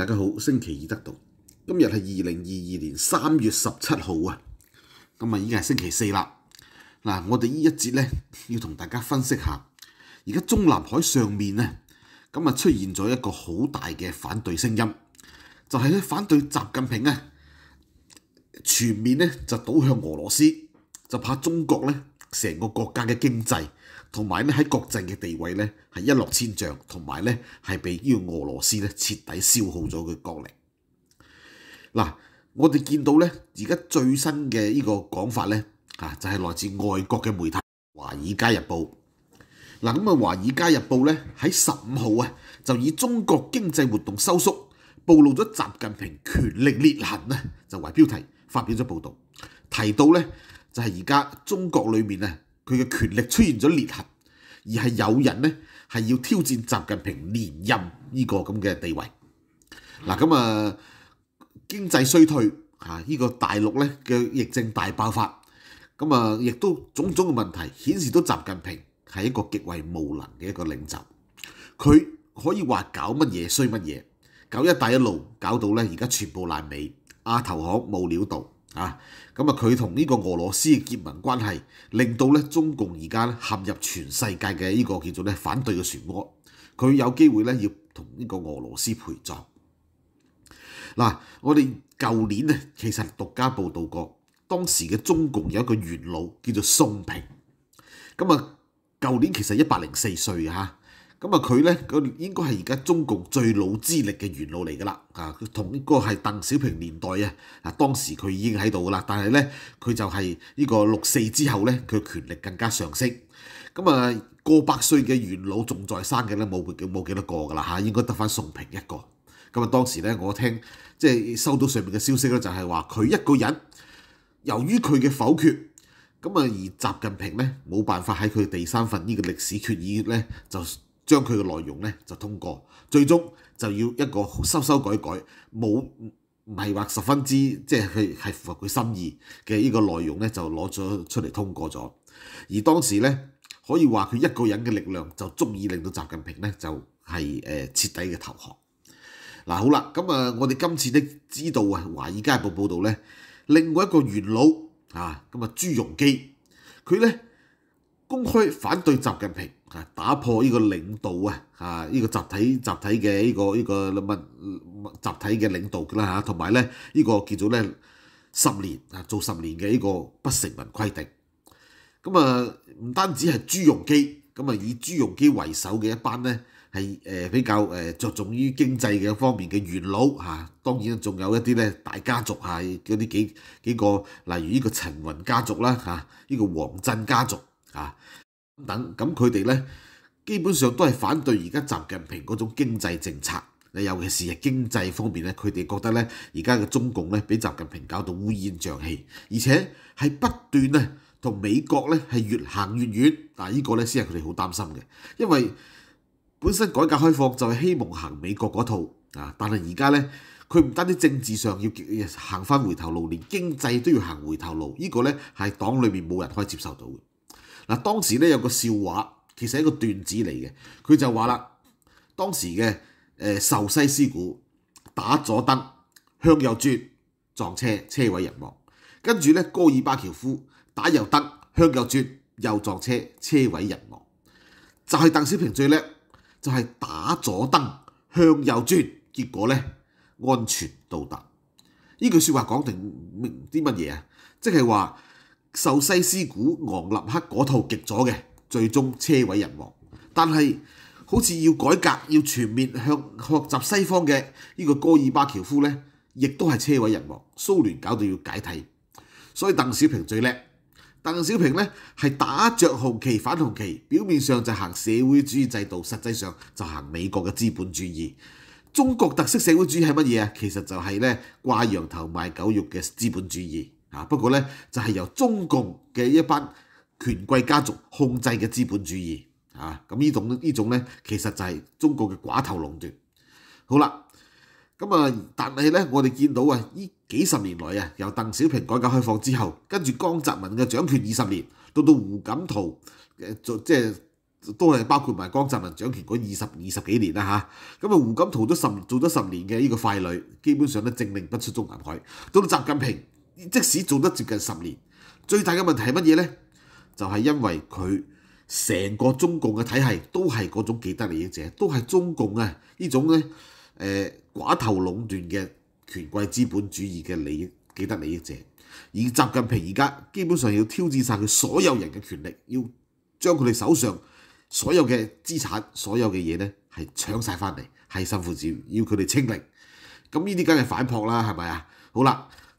大家好，星期二得到。今日系二零二二年三月十七号啊，咁啊已经系星期四啦。嗱，我哋呢一节咧要同大家分析下，而家中南海上面咧咁啊出現咗一個好大嘅反對聲音，就係咧反對習近平啊，全面咧就倒向俄羅斯，就怕中國咧。成個國家嘅經濟同埋咧喺國際嘅地位咧係一落千丈，同埋咧係被呢個俄羅斯咧徹底消耗咗嘅國力。嗱，我哋見到咧而家最新嘅呢個講法咧嚇就係來自外國嘅媒體《華爾街日報》。嗱咁啊，《華爾街日報》咧喺十五號啊就以中國經濟活動收縮暴露咗習近平權力裂痕咧，就為標題發表咗報導，提到咧。就係而家中國裏面啊，佢嘅權力出現咗裂痕，而係有人咧係要挑戰習近平連任呢個咁嘅地位。嗱咁啊，經濟衰退嚇，呢個大陸咧嘅疫症大爆發，咁啊亦都種種嘅問題顯示到習近平係一個極為無能嘅一個領袖。佢可以話搞乜嘢衰乜嘢，搞一帶一路搞到咧而家全部爛尾，亞投行冇料到。啊，咁啊佢同呢個俄羅斯嘅結盟關係，令到咧中共而家咧陷入全世界嘅呢個叫做咧反對嘅漩渦，佢有機會咧要同呢個俄羅斯陪葬。嗱，我哋舊年咧其實獨家報導過，當時嘅中共有一個元老叫做宋平，咁啊舊年其實一百零四歲啊。咁啊，佢咧個應該係而家中共最老資歷嘅元老嚟㗎啦，啊，同呢個係鄧小平年代啊，啊，當時佢已經喺度㗎啦，但係咧佢就係呢個六四之後咧，佢權力更加上升。咁啊，過百歲嘅元老仲在生嘅咧，冇冇幾多個㗎啦嚇，應該得翻宋平一個。咁啊，當時咧我聽即係收到上面嘅消息咧，就係話佢一個人由於佢嘅否決，咁啊而習近平咧冇辦法喺佢第三份呢個歷史決議咧就。將佢嘅內容咧就通過，最終就要一個修修改改，冇係話十分之，即係佢係符合佢心意嘅呢個內容咧就攞咗出嚟通過咗。而當時咧可以話佢一個人嘅力量就足以令到習近平咧就係誒徹底嘅投降。嗱好啦，咁啊我哋今次咧知道啊《華爾街報》報道咧，另外一個元老啊咁啊朱镕基，佢咧。公開反對習近平啊！打破呢個領導啊啊！呢個集體集體嘅呢個呢個乜集體嘅領導啦嚇，同埋咧呢個叫做咧十年啊做十年嘅呢個不成文規定。咁啊，唔單止係朱镕基，咁啊以朱镕基為首嘅一班咧係誒比較誒着重於經濟嘅方面嘅元老嚇，當然仲有一啲咧大家族嚇，嗰啲幾幾個，例如呢個陳雲家族啦嚇，呢個黃振家族。啊，等咁佢哋咧，基本上都係反對而家習近平嗰種經濟政策，你尤其是係經濟方面咧，佢哋覺得咧，而家嘅中共咧，俾習近平搞到烏煙瘴氣，而且係不斷咧同美國咧係越行越遠，嗱依個咧先係佢哋好擔心嘅，因為本身改革開放就係希望行美國嗰套啊，但系而家咧，佢唔單止政治上要行翻回頭路，連經濟都要行回頭路，依個咧係黨裏面冇人可以接受到嘅。嗱，當時咧有個笑話，其實一個段子嚟嘅。佢就話啦，當時嘅誒壽西師傅打左燈向右轉撞車車毀人亡，跟住咧戈爾巴喬夫打右燈向右轉又撞車車毀人亡，就係鄧小平最叻，就係打左燈向右轉，結果咧安全到達。呢句説話講定明啲乜嘢啊？即係話。受西斯古昂立克嗰套極左嘅，最終車毀人亡。但係好似要改革，要全面向學習西方嘅呢個戈爾巴喬夫呢，亦都係車毀人亡。蘇聯搞到要解體，所以鄧小平最叻。鄧小平呢係打着紅旗反紅旗，表面上就行社會主義制度，實際上就行美國嘅資本主義。中國特色社會主義係乜嘢啊？其實就係呢掛羊頭賣狗肉嘅資本主義。啊！不過咧，就係由中共嘅一班權貴家族控制嘅資本主義啊！咁呢種呢種咧，其實就係中國嘅寡頭壟斷。好啦，咁啊，但係咧，我哋見到啊，依幾十年來啊，由鄧小平改革開放之後，跟住江澤民嘅掌權二十年，到到胡錦濤誒，即係都係包括埋江澤民掌權嗰二十二十幾年啦嚇。咁啊，胡錦濤都十做咗十年嘅呢個傀儡，基本上都政令不出中南海。到到習近平。即使做得接近十年，最大嘅問題係乜嘢呢？就係因為佢成個中共嘅體系都係嗰種既得利益者，都係中共啊呢種咧誒寡頭壟斷嘅權貴資本主義嘅利益既得利益者。而習近平而家基本上要挑戰曬佢所有人嘅權力，要將佢哋手上所有嘅資產、所有嘅嘢咧係搶曬翻嚟，係辛苦戰，要佢哋清零。咁呢啲梗係反撲啦，係咪啊？好啦。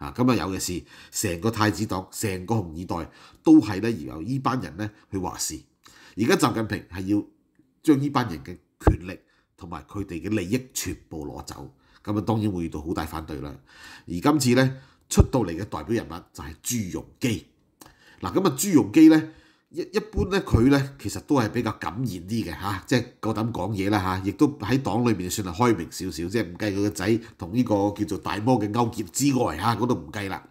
啊，咁啊有嘅事，成個太子黨，成個紅二代都係咧，由依班人咧去話事。而家習近平係要將依班人嘅權力同埋佢哋嘅利益全部攞走，咁啊當然會遇到好大反對啦。而今次咧出到嚟嘅代表人物就係朱镕基。嗱，咁啊朱镕基咧。一一般咧，佢咧其實都係比較感言啲嘅嚇，即係夠膽講嘢啦嚇，亦都喺黨裏面算係開明少少，即係唔計佢個仔同呢個叫做大魔嘅勾結之外嚇，嗰度唔計啦。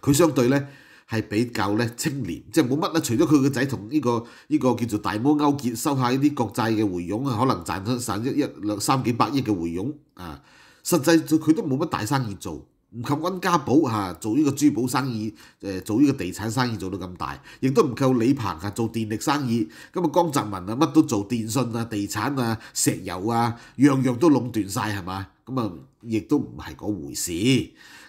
佢相對咧係比較咧清廉，即係冇乜啦，除咗佢個仔同呢個呢個叫做大魔勾結收下呢啲國際嘅回傭，可能賺咗散一一兩三幾百億嘅回傭啊，實際佢都冇乜大生意做。唔及温家寶嚇做呢個珠寶生意，誒做呢個地產生意做到咁大，亦都唔夠李鵬嚇做電力生意。咁啊，江澤民啊乜都做電信啊、地產啊、石油啊，樣樣都壟斷曬係嘛？咁啊，亦都唔係嗰回事。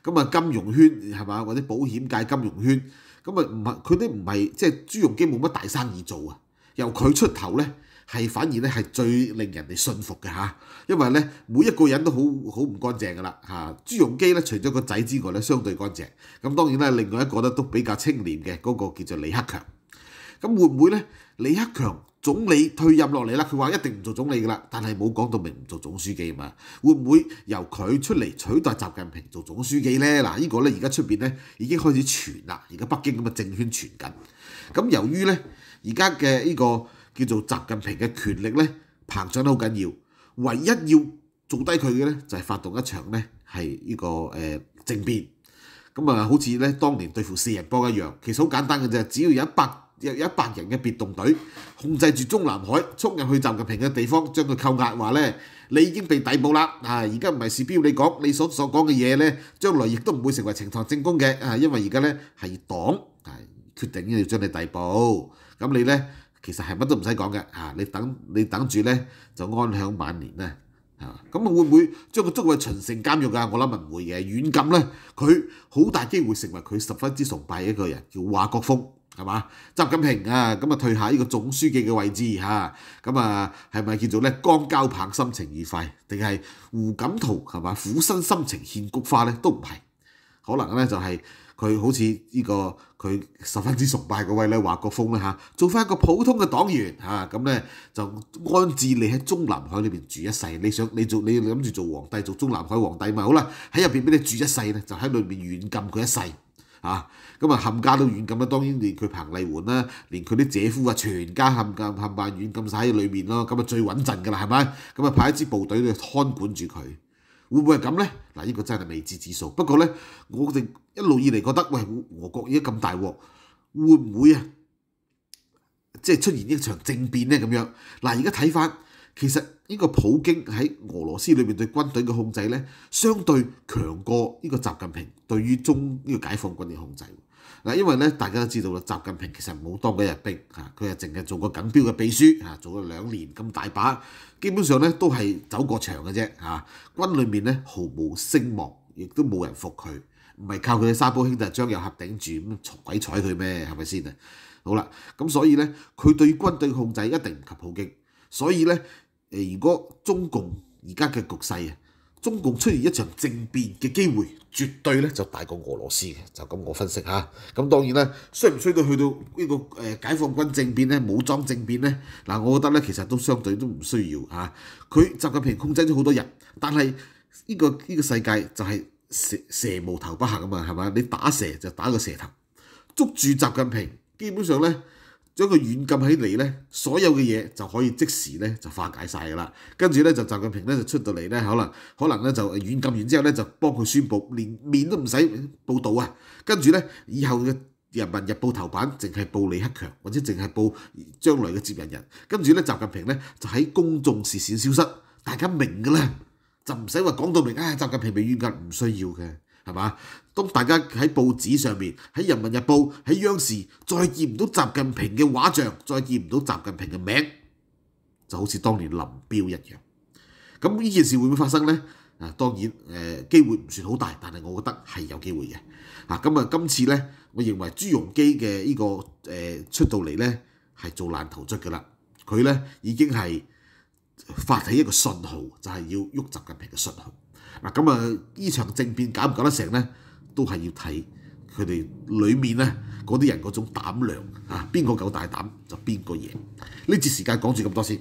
咁啊，金融圈係嘛或者保險界金融圈，咁啊唔係佢啲唔係即係朱榮基冇乜大生意做啊，由佢出頭咧。係反而咧係最令人哋信服嘅嚇，因為咧每一個人都好好唔乾淨噶啦嚇。朱容基咧除咗個仔之外咧，相對乾淨。咁當然咧，另外一個咧都比較清廉嘅嗰個叫做李克強。咁會唔會咧李克強總理退任落嚟啦？佢話一定唔做總理噶啦，但係冇講到明唔做總書記嘛。會唔會由佢出嚟取代習近平做總書記咧？嗱，依個咧而家出邊咧已經開始傳啦。而家北京咁嘅政圈傳緊。咁由於咧而家嘅呢個。叫做習近平嘅權力咧膨脹得好緊要，唯一要做低佢嘅咧就係發動一場咧係呢個誒政變。咁啊，好似咧當年對付四人幫一樣，其實好簡單嘅啫。只要有一百有一百人嘅別動隊控制住中南海，衝入去習近平嘅地方，將佢扣押，話咧你已經被逮捕啦！啊，而家唔係事標你講，你所所講嘅嘢咧，將來亦都唔會成為呈堂證供嘅啊，因為而家咧係黨啊決定要將你逮捕，咁你咧。其實係乜都唔使講嘅嚇，你等你等住咧就安享晚年啦嚇。咁會唔會將佢捉去秦城監獄啊？我諗唔會嘅。軟禁咧，佢好大機會成為佢十分之崇拜一個人，叫華國鋒係嘛？習近平啊，咁啊退下呢個總書記嘅位置嚇。咁啊係咪叫做咧江交棒，心情愉快？定係胡錦濤係嘛苦心心情獻菊花咧都唔係，可能咧就係。佢好似呢個佢十分之崇拜嗰位咧，華國鋒呢，嚇，做翻一個普通嘅黨員嚇，咁咧就安置你喺中南海裏邊住一世。你想你做你諗住做皇帝做中南海皇帝嘛？好啦，喺入邊俾你住一世咧，就喺裏邊軟禁佢一世嚇。咁啊，冚家都軟禁啦，當然連佢彭麗媛啦，連佢啲姐夫啊，全家冚家冚埋軟禁曬喺裏面咯。咁啊最穩陣㗎啦，係咪？咁啊派一支部隊去看管住佢。會唔會係咁咧？嗱，依個真係未知之數。不過咧，我哋一路以嚟覺得，喂，俄國依家咁大鑊，會唔會啊，即係出現一場政變咧？咁樣嗱，而家睇翻，其實呢個普京喺俄羅斯裏邊對軍隊嘅控制咧，相對強過呢個習近平對於中呢個解放軍嘅控制。嗱，因為咧，大家都知道啦，習近平其實冇當過日兵嚇，佢又淨係做過緊標嘅秘書嚇，做咗兩年咁大把，基本上咧都係走過場嘅啫嚇，軍裏面咧毫無聲望，亦都冇人服佢，唔係靠佢嘅三煲兄弟張有嚇頂住咁鬼睬佢咩？係咪先啊？好啦，咁所以咧，佢對軍隊控制一定唔及普京，所以咧，誒如果中共而家嘅局勢啊～中共出現一場政變嘅機會，絕對咧就大過俄羅斯嘅，就咁我分析嚇。咁當然咧，需唔需要去到呢個誒解放軍政變咧、武裝政變咧？嗱，我覺得咧其實都相對都唔需要嚇。佢習近平控制咗好多人，但係呢個呢個世界就係蛇蛇無頭不行啊嘛，係嘛？你打蛇就打個蛇頭，捉住習近平，基本上咧。如果佢軟禁起嚟咧，所有嘅嘢就可以即時咧就化解曬噶啦。跟住咧就習近平咧就出到嚟咧，可能可能咧就軟禁完之後咧就幫佢宣佈，連面都唔使報導啊。跟住咧以後嘅人民日報頭版淨係報李克強或者淨係報將來嘅接任人。跟住咧習近平咧就喺公眾視線消失，大家明噶啦，就唔使話講到明，唉，習近平被軟禁唔需要嘅。系嘛？咁大家喺報紙上面，喺《人民日報》、喺央視，再見唔到習近平嘅畫像，再見唔到習近平嘅名，就好似當年林彪一樣。咁呢件事會唔會發生呢？啊，當然誒，機會唔算好大，但係我覺得係有機會嘅。啊，咁啊，今次咧，我認為朱容基嘅呢個誒出到嚟咧，係做爛頭卒噶啦。佢咧已經係發起一個信號，就係要喐習近平嘅信號。嗱咁啊！呢場政變搞唔搞得成咧，都係要睇佢哋裏面咧嗰啲人嗰種膽量啊，邊個夠大膽就邊個贏。呢節時間講住咁多先。